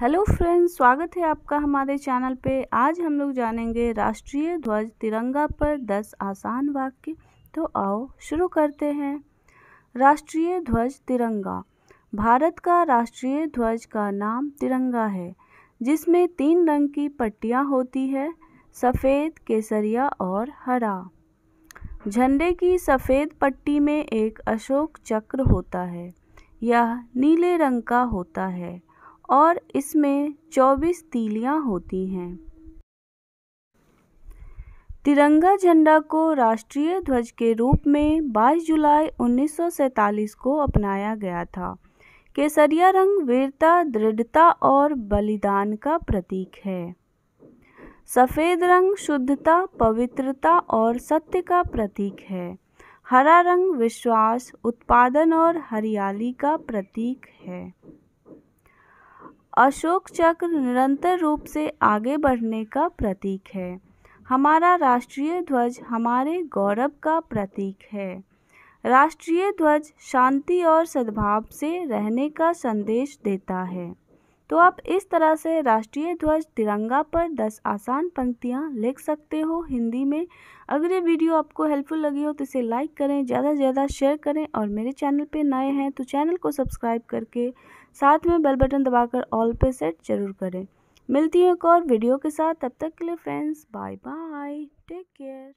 hello friends स्वागत है आपका हमारे चैनल पे आज हम लोग जानेंगे राष्ट्रीय ध्वज तिरंगा पर 10 आसान वाक्य तो आओ शुरू करते हैं राष्ट्रीय ध्वज तिरंगा भारत का राष्ट्रीय ध्वज का नाम तिरंगा है जिसमें तीन रंग की पट्टियाँ होती है सफ़ेद केसरिया और हरा झंडे की सफ़ेद पट्टी में एक अशोक चक्र होता है यह नीले रंग का होता है और इसमें 24 तीलियां होती हैं तिरंगा झंडा को राष्ट्रीय ध्वज के रूप में 22 जुलाई 1947 को अपनाया गया था केसरिया रंग वीरता दृढ़ता और बलिदान का प्रतीक है सफ़ेद रंग शुद्धता पवित्रता और सत्य का प्रतीक है हरा रंग विश्वास उत्पादन और हरियाली का प्रतीक है अशोक चक्र निरंतर रूप से आगे बढ़ने का प्रतीक है हमारा राष्ट्रीय ध्वज हमारे गौरव का प्रतीक है राष्ट्रीय ध्वज शांति और सद्भाव से रहने का संदेश देता है तो आप इस तरह से राष्ट्रीय ध्वज तिरंगा पर 10 आसान पंक्तियाँ लिख सकते हो हिंदी में अगर ये वीडियो आपको हेल्पफुल लगी हो तो इसे लाइक करें ज़्यादा से ज़्यादा शेयर करें और मेरे चैनल पे नए हैं तो चैनल को सब्सक्राइब करके साथ में बेल बटन दबाकर ऑल पे सेट जरूर करें मिलती हूँ एक और वीडियो के साथ तब तक के लिए friends bye bye take care